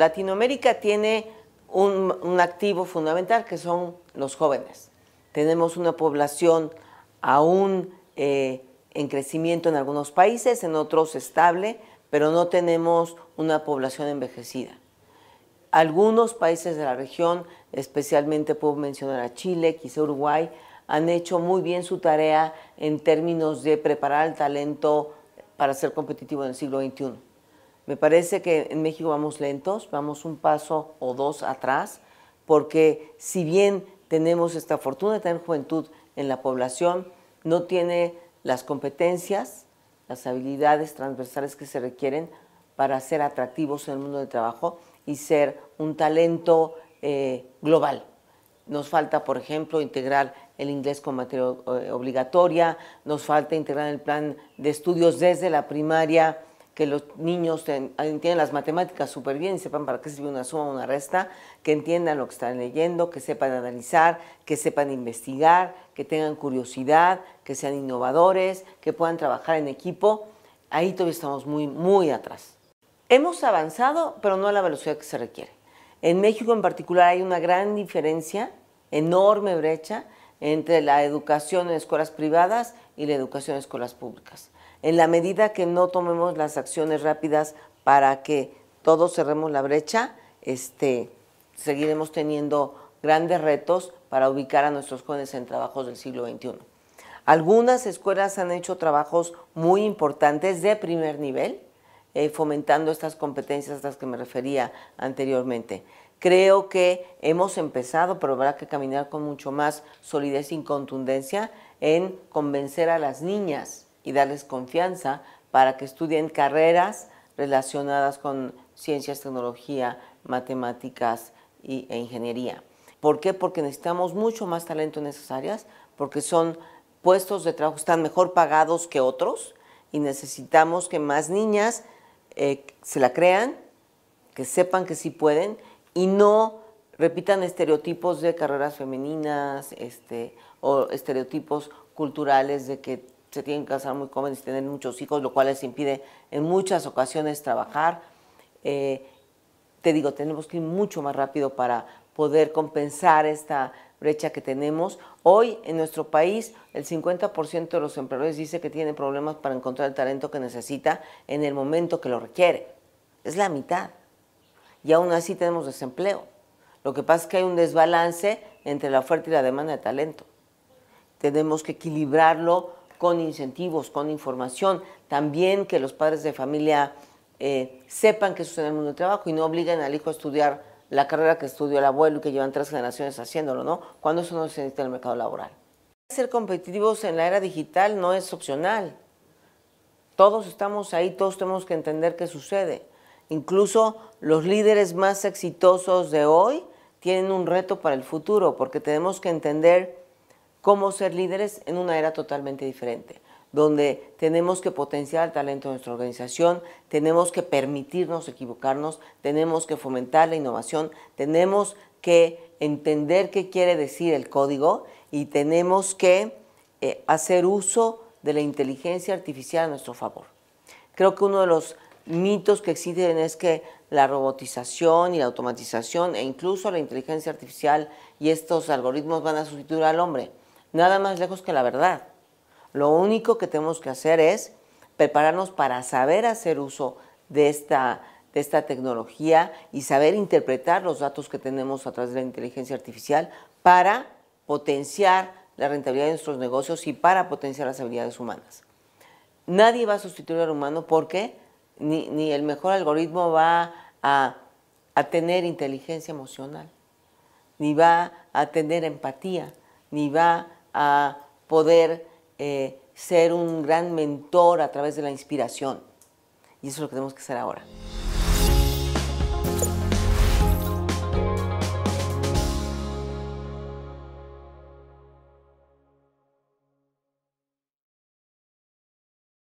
Latinoamérica tiene un, activo fundamental que son los jóvenes. Tenemos una población aún eh, en crecimiento en algunos países, en otros estable, pero no tenemos una población envejecida. Algunos países de la región, especialmente puedo mencionar a Chile, quizá Uruguay, han hecho muy bien su tarea en términos de preparar el talento para ser competitivo en el siglo XXI. Me parece que en México vamos lentos, vamos un paso o dos atrás, porque si bien tenemos esta fortuna de tener juventud en la población, no tiene las competencias, las habilidades transversales que se requieren para ser atractivos en el mundo del trabajo y ser un talento eh, global. Nos falta, por ejemplo, integrar el inglés como materia eh, obligatoria, nos falta integrar el plan de estudios desde la primaria que los niños entiendan las matemáticas súper bien, sepan para qué sirve una suma o una resta, que entiendan lo que están leyendo, que sepan analizar, que sepan investigar, que tengan curiosidad, que sean innovadores, que puedan trabajar en equipo. Ahí todavía estamos muy, muy atrás. Hemos avanzado, pero no a la velocidad que se requiere. En México en particular hay una gran diferencia, enorme brecha entre la educación en escuelas privadas y la educación en escuelas públicas. En la medida que no tomemos las acciones rápidas para que todos cerremos la brecha, este, seguiremos teniendo grandes retos para ubicar a nuestros jóvenes en trabajos del siglo XXI. Algunas escuelas han hecho trabajos muy importantes de primer nivel, eh, fomentando estas competencias a las que me refería anteriormente. Creo que hemos empezado, pero habrá que caminar con mucho más solidez y contundencia en convencer a las niñas y darles confianza para que estudien carreras relacionadas con ciencias, tecnología, matemáticas e ingeniería. ¿Por qué? Porque necesitamos mucho más talento en esas áreas, porque son puestos de trabajo, están mejor pagados que otros y necesitamos que más niñas eh, se la crean, que sepan que sí pueden y no repitan estereotipos de carreras femeninas este, o estereotipos culturales de que se tienen que casar muy jóvenes y tener muchos hijos, lo cual les impide en muchas ocasiones trabajar. Eh, te digo, tenemos que ir mucho más rápido para poder compensar esta brecha que tenemos. Hoy en nuestro país el 50% de los empleadores dice que tienen problemas para encontrar el talento que necesita en el momento que lo requiere. Es la mitad y aún así tenemos desempleo. Lo que pasa es que hay un desbalance entre la oferta y la demanda de talento. Tenemos que equilibrarlo con incentivos, con información, también que los padres de familia eh, sepan que sucede en el mundo del trabajo y no obliguen al hijo a estudiar la carrera que estudió el abuelo y que llevan tres generaciones haciéndolo, ¿no? Cuando eso no se necesita en el mercado laboral. Ser competitivos en la era digital no es opcional. Todos estamos ahí, todos tenemos que entender qué sucede. Incluso los líderes más exitosos de hoy tienen un reto para el futuro, porque tenemos que entender cómo ser líderes en una era totalmente diferente, donde tenemos que potenciar el talento de nuestra organización, tenemos que permitirnos equivocarnos, tenemos que fomentar la innovación, tenemos que entender qué quiere decir el código y tenemos que eh, hacer uso de la inteligencia artificial a nuestro favor. Creo que uno de los mitos que existen es que la robotización y la automatización e incluso la inteligencia artificial y estos algoritmos van a sustituir al hombre. Nada más lejos que la verdad. Lo único que tenemos que hacer es prepararnos para saber hacer uso de esta, de esta tecnología y saber interpretar los datos que tenemos a través de la inteligencia artificial para potenciar la rentabilidad de nuestros negocios y para potenciar las habilidades humanas. Nadie va a sustituir al humano porque ni, ni el mejor algoritmo va a, tener inteligencia emocional, ni va a tener empatía, ni va a poder eh, ser un gran mentor a través de la inspiración. Y eso es lo que tenemos que hacer ahora.